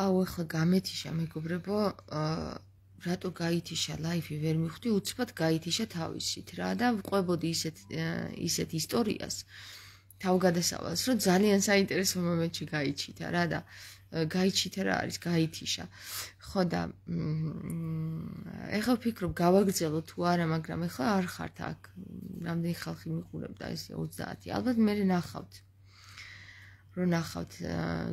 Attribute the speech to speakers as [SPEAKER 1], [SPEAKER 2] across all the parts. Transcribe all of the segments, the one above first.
[SPEAKER 1] აუ ახლა გამეთიშა მეგობრებო აა რატო გაითიშა ლაიფი ვერ მივხვდი უცბად გაითიშა თავისით რა და ყვებოდი ისეთ ისეთ ისტორიას თავგადასავალს რომ ძალიან საინტერესო მომენტში გაიჩითა რა და გაიჩითა რა არის გაითიშა ხო და ეხლა ვფიქრობ გავაგრძელო თუ არა მაგრამ ეხლა არ ხართ აქ რამდენი ხალხი მიყურებდა ესე 30 ალბათ მე ნახავთ რომ ნახავთ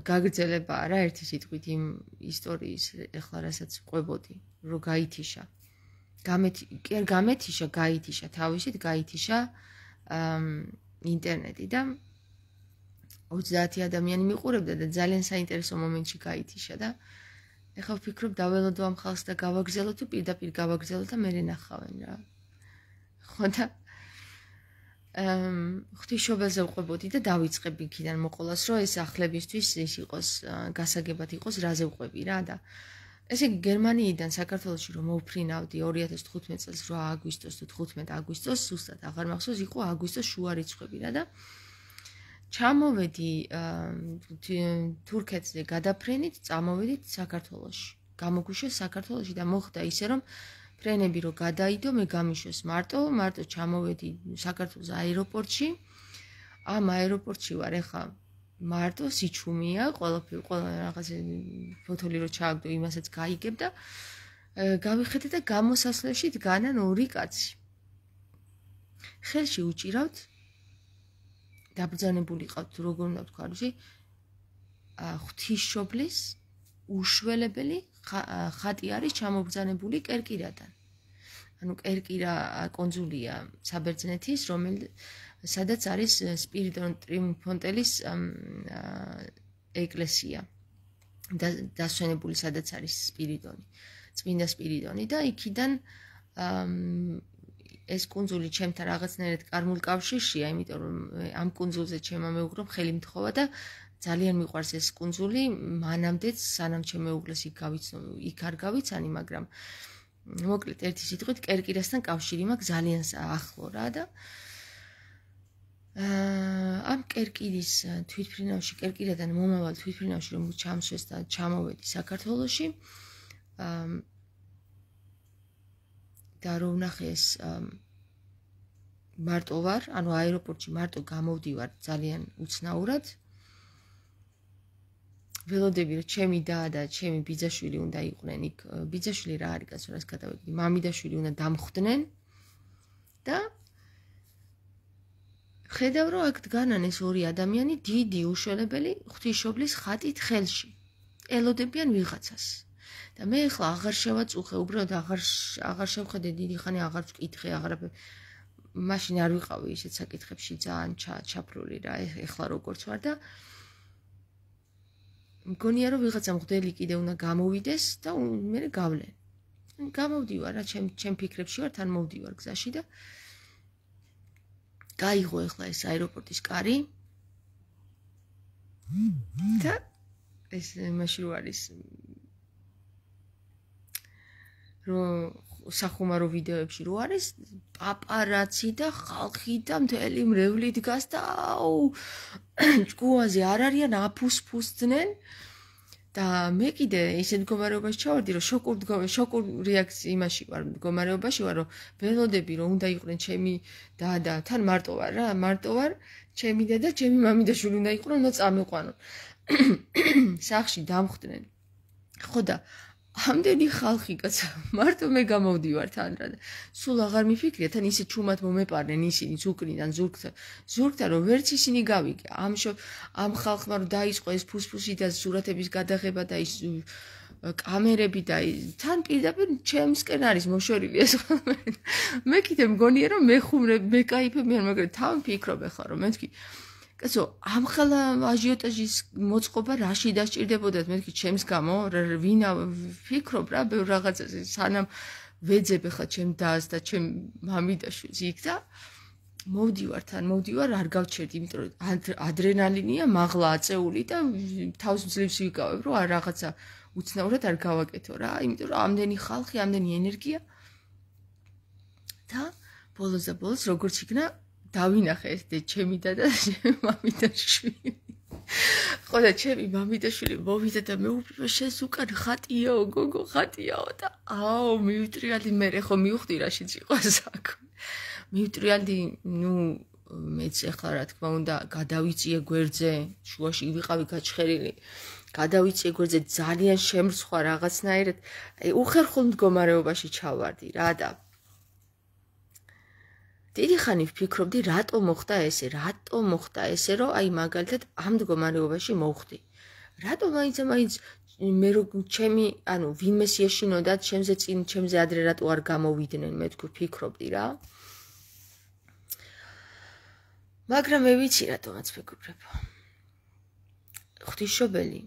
[SPEAKER 1] გაგრძელება რა ერთი სიტყვით იმ ისტორიის ეხლა რასაც ყვებოდი რომ გაითიშა გამეთი კი არ გამეთიშა გაითიშა თავისით გაითიშა ინტერნეტი და 30 ადამიანი მიყურებდა და ძალიან საინტერესო მომენტში გაითიშა და ეხლა ვფიქრობ დაველოდო ამ ხალხს და გავაგზელო თუ პირდაპირ გავაგზელო და მე რენახავენ რა ხო და ღთიშობელზე ვყვებოდი და დავიწყებ იქიდან მოყოლას, რომ ეს ახლებისთვის ის იყოს გასაგებად იყოს, რაზე ვყვები რა და ესე გერმანიიდან საქართველოში რომ მოვფრინავდი 2015 წელს 8 აგვისტოს თუ 15 აგვისტოს, ზუსტად აღარ მახსოვს, იყო აგვისტოს შუარიცხვები რა და ჩამოვედი თურქეთზე გადაფრენით, წამოვედით საქართველოში. გამოგუშვე საქართველოში და მოხდა ისე რომ ფრენები რო გადაიდო, მე გამიშვეს მარტო, მარტო ჩამოვედი საქართველოს აეროპორტში. ამ აეროპორტში ვარ ახლა. მარტო სიჩუმეა, ყველაფერი, ყველა რაღაცა ფოთოლი რო ჩააგდო, იმასაც გაიგებ და გავიხედე და გამოსასვლელში დგანან ორი კაცი. ხელში უჭირავთ დაბძანებულიყავთ როგორ უნდა ვთქვა, ისე ღთიშობლის უშველებელი ხატი არის ჩამობრძანებული კერკირადან. ანუ კერკირა კონძულია საბერძნეთის, რომელიც სადაც არის სპირიდონ ტრიუმფონტელის ეკლესია. და დასვენებული სადაც არის სპირიდონი. წმინდა სპირიდონი და იქიდან ეს კუნძული ჩემთან რაღაცნაირად კარმულ კავშირშია, იმიტომ რომ ამ კუნძულზე ჩემმა მეუღლემ ხელი მთხოვა და ძალიან მიყვარს ეს კუნძული, მანამდეც სანამ ჩემ მეუღლეს იქ გავიცნო, იქ არ გავიცანი, მაგრამ მოკლედ ერთი სიტყვით კერკირასთან კავშირი მაქვს ძალიან ახლო რა და აა ამ კერკირის თვითფრინავში, კერკირიდან მომავალ თვითფრინავში რომ ჩამშვეს და ჩამოვედი საქართველოში აა და რო ვნახე ეს მარტო ვარ, ანუ აეროპორტში მარტო გამოვდივარ ძალიან უცნაურად. ველოდები რომ ჩემი და და ჩემი ბიძაშვილი უნდა იყვნენ იქ. ბიძაშვილი რა არის გასულ რას გადავედი? მამი და შვილი უნდა დამხვდნენ. და ხედავ რომ აქ დგანან ეს ორი ადამიანი დიდი უშველებელი ღვთისმშობლის ხატით ხელში. ელოდებიან ვიღაცას. და მე ახლა აღარ შევაწუხე, უბრალოდ აღარ აღარ შევხედე დიდი ხანი აღარ ვკითხე, აღარაფერ მაშინ არ ვიყავი ისეთ საკითხებში ძალიან ჩაფრული რა, ეხლა როგორც ვარ და მგონია რომ ვიღაცა მღდელი კიდე უნდა გამოვიდეს და მე გავლენ. გამოვდივარ რა, ჩემ ჩემ ფიქრებში ვარ, თან მოვდივარ გზაში და გაიღო ახლა ეს აეროპორტის კარი. და ეს მაშინ ვარ ის რომ სახუმარო ვიდეოებში რო არის პაპარაცი და ხალხი და მთელი მრევლი დგას და აუ ჯგუაზე არ არიან აფუსფუსდნენ და მე კიდე ისეთ მდგომარეობაში ჩავარდი რომ შოკურ შოკურ რეაქცი იმაში ვარ მდგომარეობაში ვარ რომ ველოდები რომ უნდა იყვნენ ჩემი და და თან მარტო ვარ რა მარტო ვარ ჩემი და და ჩემი მამი და შვილი უნდა იყვნენ და წამიყვანონ სახში დამხდნენ ხოდა ამდენი ხალხი კაცო მარტო მე გამოვდივარ თან რა სულ აღარ მიფიქრია თან ისე ჩუმად მომეპარნენ ისინი ზურკნიდან ზურკს ზურკთან რომ ვერც ისინი გავიკე ამ ამ ხალხმა რომ დაიწყო ეს ფუსფუსი და სურათების გადაღება და ის კამერები და თან პირდაპირ ჩემს კენ არის მოშორილი ეს ხალხი მე კიდე მგონია რომ მე ხუმრე მე кайფებიან მაგრამ თან ფიქრობ ახლა რომ მე თქვი კაცო ამ ხალ აჟიოტაჟის მოწყობა რაში დაჭirdებოდეთ მეთქი ჩემს გამო ვინ ფიქრობ რა ბევრ რაღაცაზე სანამ ვეძებ ხა ჩემ დას და ჩემ მამიდაშვილს იქ და მოვდივარ თან მოვდივარ არ გავჩერდი იმიტომ რომ ადრენალინია მაღლა აწეული და თავს ძლებს ვიკავებ რომ არ რაღაცა უცნაურად არ გავაკეთო რა იმიტომ რომ ამდენი ხალხი ამდენი ენერგია და ბოლოს და ბოლოს როგორც იქნა დავინახე ეს დე ჩემი და და ჩემი მამი და შვილი. ხო და ჩემი მამი და შვილი მოვიდა და მე უფრო შენს უკან ხატიო, გოგო ხატიო და აო მივტრიალდი მე ხო მივხდი რა შეიძლება საქმე. მივტრიალდი ნუ მეც ახლა რა თქმა უნდა გადავიწიე გვერდზე, შუაში ვიყავი გაჩხერილი. გადავიწიე გვერდზე ძალიან შემრცხვა რაღაცნაირად. აი უხერხულ მდგომარეობაში ჩავარდი რა და დიდი ხანი ვფიქრობდი რატო მოხდა ესე რატო მოხდა ესე რომ აი მაგალითად ამ მდგომარეობაში მოხდი რატო მაინც მაინც მე რო ჩემი ანუ ვინმე შეშინოდა ჩემზე წინ ჩემზე ადრე რატო არ გამოვიდნენ მე თქვი ფიქრობდი რა მაგრამ მე ვიცი რატომაც ფიქრობ ხთიშობელი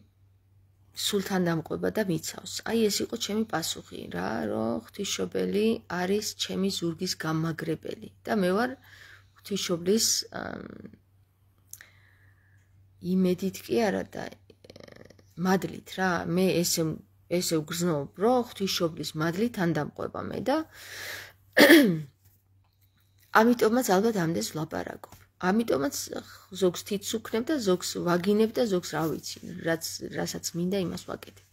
[SPEAKER 1] სულთან დამყვება და მიცავს. აი ეს იყო ჩემი პასუხი რა, რომ ღთიშობელი არის ჩემი ზურგის გამაგრებელი და მე ვარ ღთიშობლის იმედით კი არა და მადლით რა, მე ესე ესე ვგრძნობ, რომ ღთიშობლის მადლით ან დამყვება მე და ამიტომაც ალბათ ამდენს ვლაპარაკობ. ამიტომაც ზოგს თიც უქნებ და ზოგს ვაგინებ და ზოგს რა ვიცი, რაც რასაც მინდა იმას ვაკეთებ.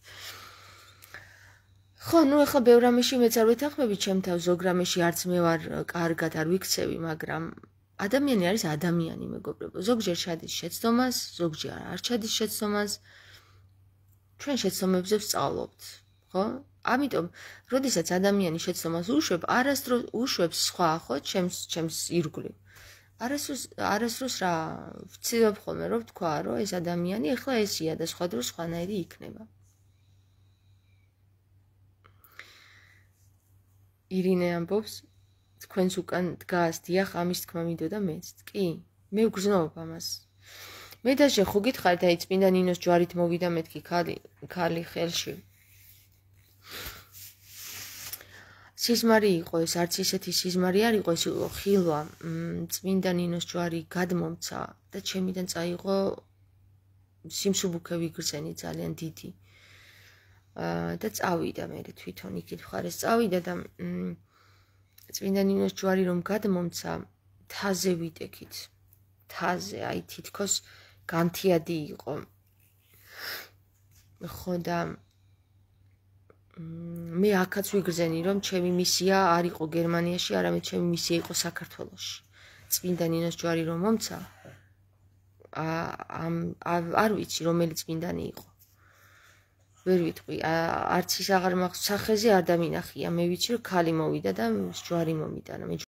[SPEAKER 1] ხო, ნუ ახლა ბევრ ამაში მეც არ ვეთანხმები, ჩემ თავ ზოგ რამეში არც მე ვარ კარგად არ ვიქცევი, მაგრამ ადამიანი არის ადამიანი, მეგობრებო. ზოგჯერ შადის შეცდომას, ზოგჯერ არ შადის შეცდომას. ჩვენ შეცდომებზე ვწავლობთ, ხო? ამიტომ, როდესაც ადამიანი შეცდომას უშვებ, არასდროს უშვებს სხვა ხო, ჩემს ჩემს ირგვლივ. არასდროს არასდროს რა ვცდილობ ხოლმე რომ ვთქვა რომ ეს ადამიანი ახლა ესია და სხვა დროს სხვანაირი იქნება ირინე ამბობს თქვენს უკან დგას დიახ ამის თქმა მინდოდა მეც კი მე ვგრძნობ ამას მე და შე ხუ გითხარი და იწმინდა ნინოს ჯვარით მოვიდა მეთქი ქალი ქალი ხელში სიზმარი იყო ეს არც ისეთი სიზმარი არ იყო ეს ხილვა წმინდა ნინოს ჯვარი გადმომცა და ჩემიდან წაიღო სიმსუბუქევი გრძენი ძალიან დიდი და წავიდა მე თვითონ იქით ხარეს წავიდა და წმინდა ნინოს ჯვარი რომ გადმომცა თაზე ვიტექით თაზე აი თითქოს განთიადი იყო ხო და მე ახაც ვიგრძენი რომ ჩემი მისია არ იყო გერმანიაში, არამედ ჩემი მისია იყო საქართველოში. წმინდა ნინოს ჯვარი რომ მომცა ა ამ არ ვიცი რომელი წმინდანი იყო. ვერ ვიტყვი, არც ის აღარ მახსოვს, სახეზე ადამიანახია. მე ვიცი რომ ქალი მოვიდა და ჯვარი მომიტანა.